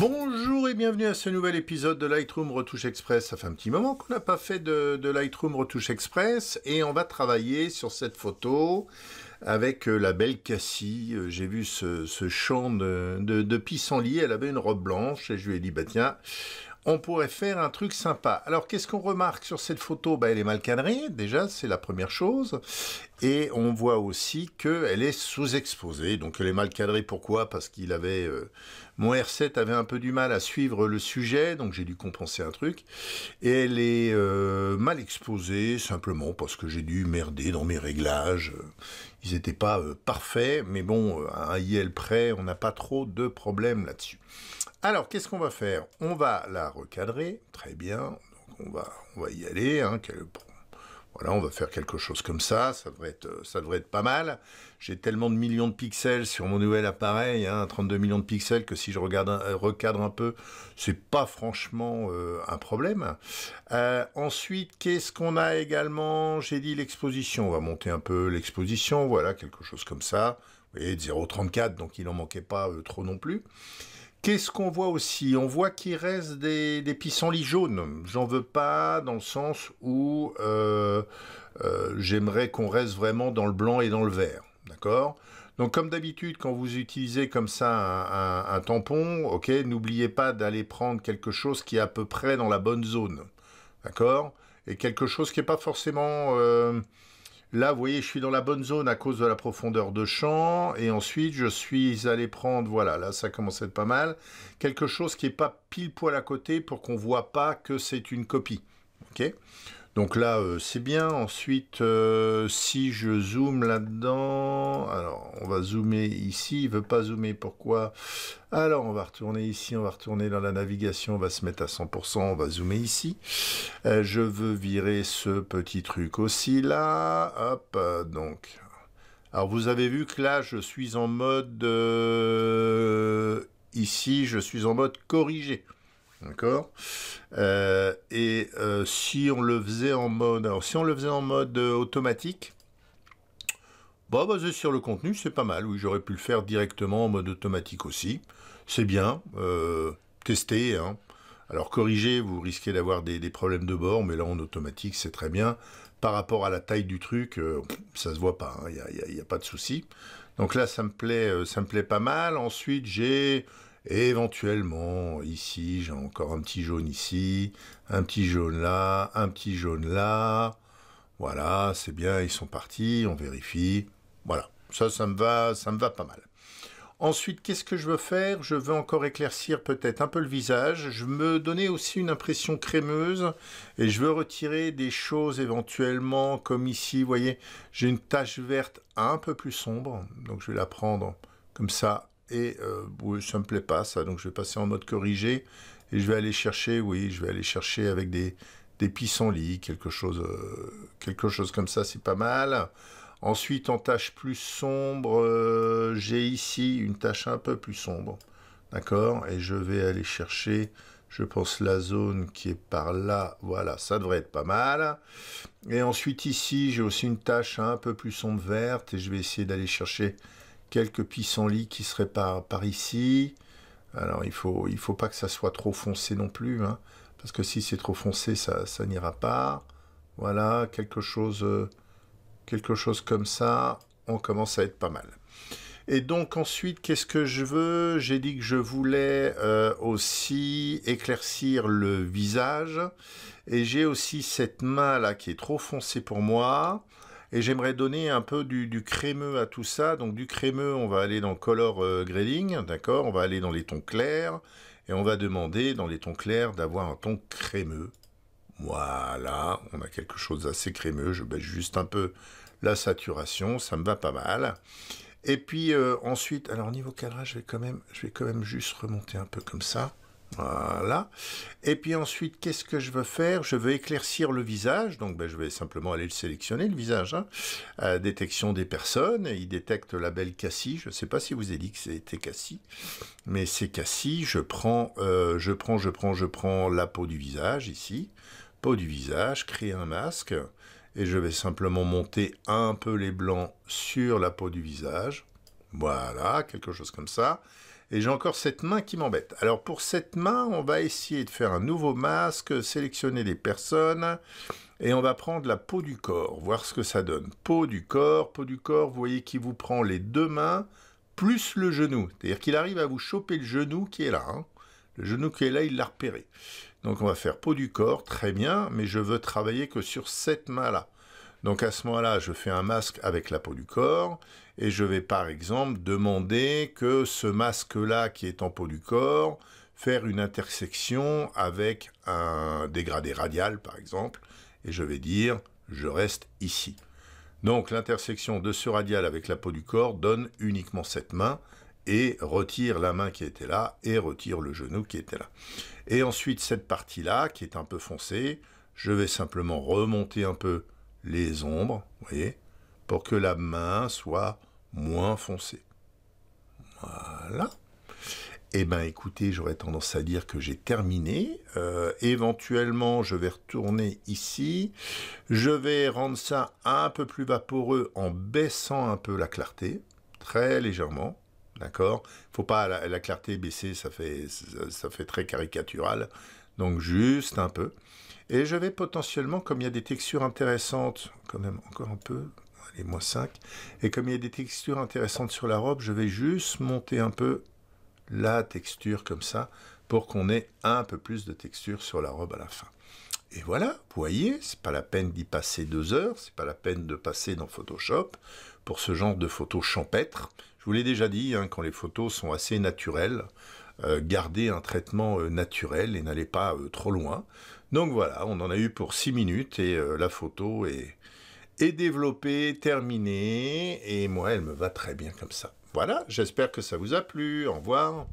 Bonjour et bienvenue à ce nouvel épisode de Lightroom Retouche Express. Ça fait un petit moment qu'on n'a pas fait de, Lightroom Retouche Express et on va travailler sur cette photo avec euh, la belle Cassie. Euh, j'ai vu ce, champ de, de, pissenlit, elle avait une robe blanche et je lui ai dit bah tiens, on pourrait faire un truc sympa. Alors qu'est-ce qu'on remarque sur cette photo bah, Elle est mal cadrée déjà, c'est la première chose. Et on voit aussi qu'elle est sous-exposée. Donc elle est mal cadrée pourquoi Parce qu'il avait... Euh, mon R7 avait un peu du mal à suivre le sujet, donc j'ai dû compenser un truc. Et elle est euh, mal exposée, simplement parce que j'ai dû merder dans mes réglages. Euh, ils n'étaient pas euh, parfaits, mais bon, à un IL près, on n'a pas trop de problèmes là-dessus. Alors, qu'est-ce qu'on va faire On va la recadrer, très bien. on va, va y aller, hein, on va faire quelque chose comme ça, ça devrait être, euh, ça devrait être pas mal. J'ai tellement de millions de pixels sur mon nouvel appareil, 32 hein, millions de pixels, que si je regarde recadre un peu, c'est pas franchement euh, un problème. Euh, ensuite, qu'est-ce qu'on a également J'ai dit l'exposition, on va monter un peu l'exposition, voilà, quelque chose comme ça. Vous voyez, 0,34, donc il n'en manquait pas trop non plus. Qu'est-ce qu'on voit aussi On voit qu'il reste des, pissenlits jaunes. J'en veux pas dans le sens où euh, euh, j'aimerais qu'on reste vraiment dans le blanc et dans le vert. D'accord donc comme d'habitude, quand vous utilisez comme ça un, tampon, ok, n'oubliez pas d'aller prendre quelque chose qui est à peu près dans la bonne zone, d'accord Et quelque chose qui n'est pas forcément euh, Là, vous voyez, je suis dans la bonne zone à cause de la profondeur de champ. Et ensuite, je suis allé prendre, voilà, là, ça commence à être pas mal. Quelque chose qui n'est pas pile poil à côté pour qu'on ne voit pas que c'est une copie. OK donc là, euh, c'est bien. Ensuite, euh, si je zoome là-dedans, alors on va zoomer ici. Il veut pas zoomer. Pourquoi Alors on va retourner ici. On va retourner dans la navigation. On va se mettre à 100%. On va zoomer ici. Euh, je veux virer ce petit truc aussi là. Hop. donc. Alors vous avez vu que là, je suis en mode ici. Je suis en mode corrigé. D'accord euh, Et euh, si on le faisait en mode. si on le faisait en mode euh, automatique, bah, basé sur le contenu, c'est pas mal. Oui, j'aurais pu le faire directement en mode automatique aussi. C'est bien. tester. Hein. Alors, corriger, vous risquez d'avoir des, problèmes de bord, mais là, en automatique, c'est très bien. Par rapport à la taille du truc, ça se voit pas. Il hein. n'y a, pas de souci. Donc là, ça me plaît, ça me plaît pas mal. Ensuite, j'ai éventuellement, ici, j'ai encore un petit jaune ici, un petit jaune là, un petit jaune là. Voilà, c'est bien, ils sont partis, on vérifie. Voilà, ça, ça me va, ça me va pas mal. Ensuite, qu'est-ce que je veux faire Je veux encore éclaircir peut-être un peu le visage. Je veux me donner aussi une impression crémeuse et je veux retirer des choses éventuellement comme ici. Vous voyez, j'ai une tache verte un peu plus sombre. Donc je vais la prendre comme ça et euh, ça me plaît pas ça, donc je vais passer en mode corrigé et je vais aller chercher, oui, je vais aller chercher avec des, des pissenlits, quelque chose, euh, quelque chose comme ça, c'est pas mal. Ensuite, en tâche plus sombre, euh, j'ai ici une tâche un peu plus sombre, d'accord Et je vais aller chercher, je pense, la zone qui est par là, voilà, ça devrait être pas mal. Et ensuite, ici, j'ai aussi une tâche un peu plus sombre verte et je vais essayer d'aller chercher quelques pissenlits qui seraient par, par ici. Alors il faut, il faut pas que ça soit trop foncé non plus, hein, parce que si c'est trop foncé, ça, ça n'ira pas. Voilà, quelque chose, euh, quelque chose comme ça, on commence à être pas mal. Et donc ensuite, qu'est-ce que je veux J'ai dit que je voulais euh, aussi éclaircir le visage. Et j'ai aussi cette main là qui est trop foncée pour moi. Et j'aimerais donner un peu du, crémeux à tout ça. Donc du crémeux, on va aller dans color euh, grading, d'accord On va aller dans les tons clairs et on va demander dans les tons clairs d'avoir un ton crémeux. Voilà, on a quelque chose d'assez crémeux. Je baisse juste un peu la saturation, ça me va pas mal. Et puis euh, ensuite, alors niveau cadrage, je vais quand même, je vais quand même juste remonter un peu comme ça. Voilà. Et puis ensuite, qu'est-ce que je veux faire Je veux éclaircir le visage. Donc, ben, je vais simplement aller le sélectionner, le visage. Hein. Euh, détection des personnes. Il détecte la belle Cassie. Je ne sais pas si vous avez dit que c'était Cassie. Mais c'est Cassie. Je prends, euh, je prends, je prends, je prends la peau du visage ici. Peau du visage. Créer un masque. Et je vais simplement monter un peu les blancs sur la peau du visage. Voilà, quelque chose comme ça. Et j'ai encore cette main qui m'embête. Alors pour cette main, on va essayer de faire un nouveau masque, sélectionner des personnes, et on va prendre la peau du corps, voir ce que ça donne. Peau du corps, peau du corps, vous voyez qu'il vous prend les deux mains, plus le genou. C'est-à-dire qu'il arrive à vous choper le genou qui est là. Hein. Le genou qui est là, il l'a repéré. Donc on va faire peau du corps, très bien, mais je veux travailler que sur cette main-là. Donc à ce moment-là, je fais un masque avec la peau du corps et je vais par exemple demander que ce masque-là qui est en peau du corps faire une intersection avec un dégradé radial par exemple et je vais dire je reste ici. Donc l'intersection de ce radial avec la peau du corps donne uniquement cette main et retire la main qui était là et retire le genou qui était là. Et ensuite cette partie-là qui est un peu foncée, je vais simplement remonter un peu les ombres, vous voyez, pour que la main soit moins foncée. Voilà. Eh bien, écoutez, j'aurais tendance à dire que j'ai terminé. Euh, éventuellement, je vais retourner ici. Je vais rendre ça un peu plus vaporeux en baissant un peu la clarté, très légèrement. D'accord Il Faut pas la, clarté baisser, ça fait, ça fait très caricatural. Donc, juste un peu. Et je vais potentiellement, comme il y a des textures intéressantes, quand même encore un peu, allez, moins 5, et comme il y a des textures intéressantes sur la robe, je vais juste monter un peu la texture comme ça, pour qu'on ait un peu plus de texture sur la robe à la fin. Et voilà, vous voyez, c'est pas la peine d'y passer deux heures, c'est pas la peine de passer dans Photoshop pour ce genre de photos champêtres. Je vous l'ai déjà dit, hein, quand les photos sont assez naturelles, euh, garder un traitement euh, naturel et n'allez pas euh, trop loin. Donc voilà, on en a eu pour 6 minutes et la photo est, est développée, terminée, et moi elle me va très bien comme ça. Voilà, j'espère que ça vous a plu, au revoir.